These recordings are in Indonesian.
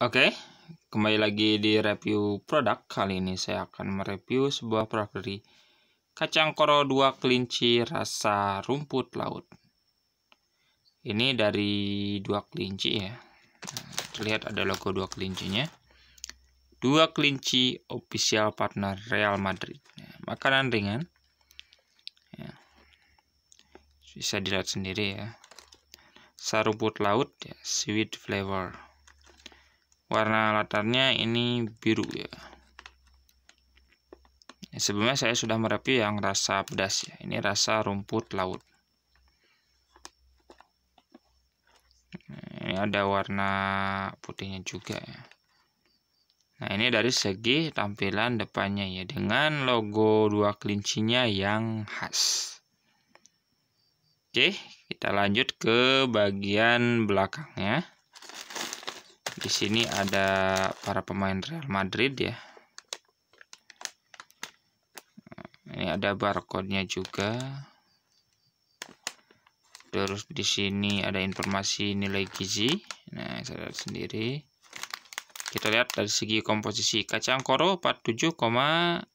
Oke, okay, kembali lagi di review produk. Kali ini saya akan mereview sebuah produk dari kacang koro 2 kelinci rasa rumput laut. Ini dari dua kelinci ya. Nah, terlihat ada logo dua kelincinya. Dua kelinci official partner Real Madrid. Nah, makanan ringan. Ya. Bisa dilihat sendiri ya. Sarumput laut, ya, sweet flavor warna latarnya ini biru ya sebelumnya saya sudah mereview yang rasa pedas ya ini rasa rumput laut ini ada warna putihnya juga ya nah ini dari segi tampilan depannya ya dengan logo dua kelincinya yang khas oke kita lanjut ke bagian belakangnya di sini ada para pemain Real Madrid ya. Ini ada barcode-nya juga. Terus di sini ada informasi nilai gizi. Nah, saya lihat sendiri. Kita lihat dari segi komposisi kacang koro 47,98%,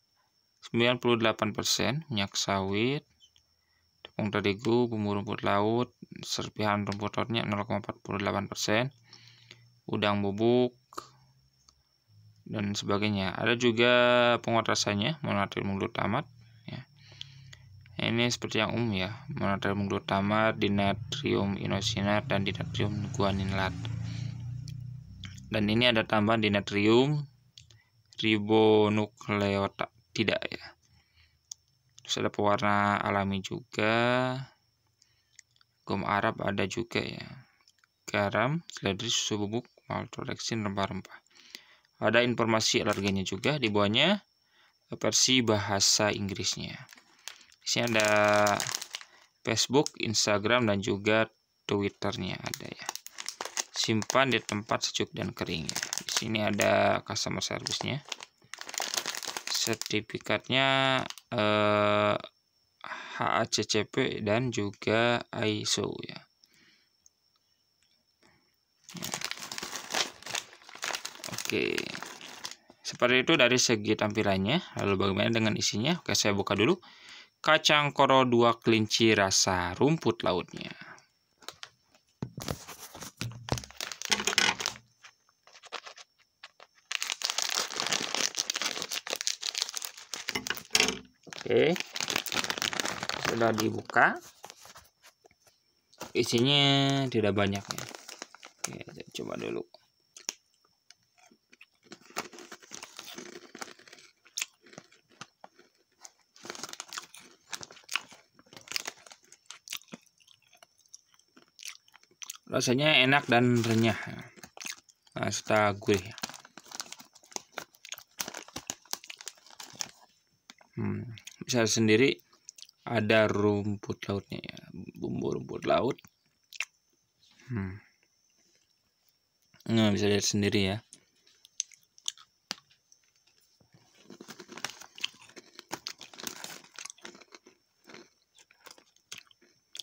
minyak sawit, tepung terigu, bumbu rumput laut, serpihan rumput lautnya 0,48%, udang bubuk, dan sebagainya. Ada juga penguat rasanya, monatrium glutamat. Ya. Ini seperti yang umum ya, monatrium glutamat, dinatrium inosinat, dan dinatrium guaninlat Dan ini ada tambahan dinatrium ribonukleota tidak ya. Terus ada pewarna alami juga. gom Arab ada juga ya. Garam, seledri, susu bubuk, maltodextrin rempah-rempah. Ada informasi alerginya juga di bawahnya versi bahasa Inggrisnya. Di sini ada Facebook, Instagram dan juga Twitternya ada ya. Simpan di tempat sejuk dan kering ya. Di sini ada customer service-nya. Sertifikatnya eh, HACCP dan juga ISO ya. Oke. Seperti itu dari segi tampilannya. Lalu bagaimana dengan isinya? Oke, saya buka dulu. Kacang koro 2 kelinci rasa rumput lautnya. Oke. Sudah dibuka. Isinya tidak banyak ya. Oke, coba dulu. rasanya enak dan renyah nah, serta gurih hmm, bisa sendiri ada rumput lautnya ya bumbu rumput laut hmm. nah bisa lihat sendiri ya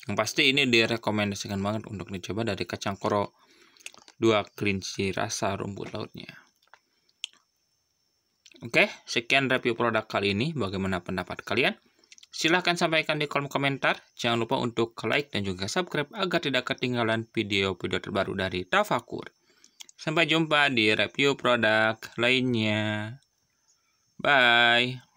Yang pasti ini direkomendasikan banget untuk dicoba dari kacang koro dua kelinci rasa rumput lautnya. Oke, sekian review produk kali ini. Bagaimana pendapat kalian? Silahkan sampaikan di kolom komentar. Jangan lupa untuk like dan juga subscribe agar tidak ketinggalan video-video terbaru dari Tafakur. Sampai jumpa di review produk lainnya. Bye.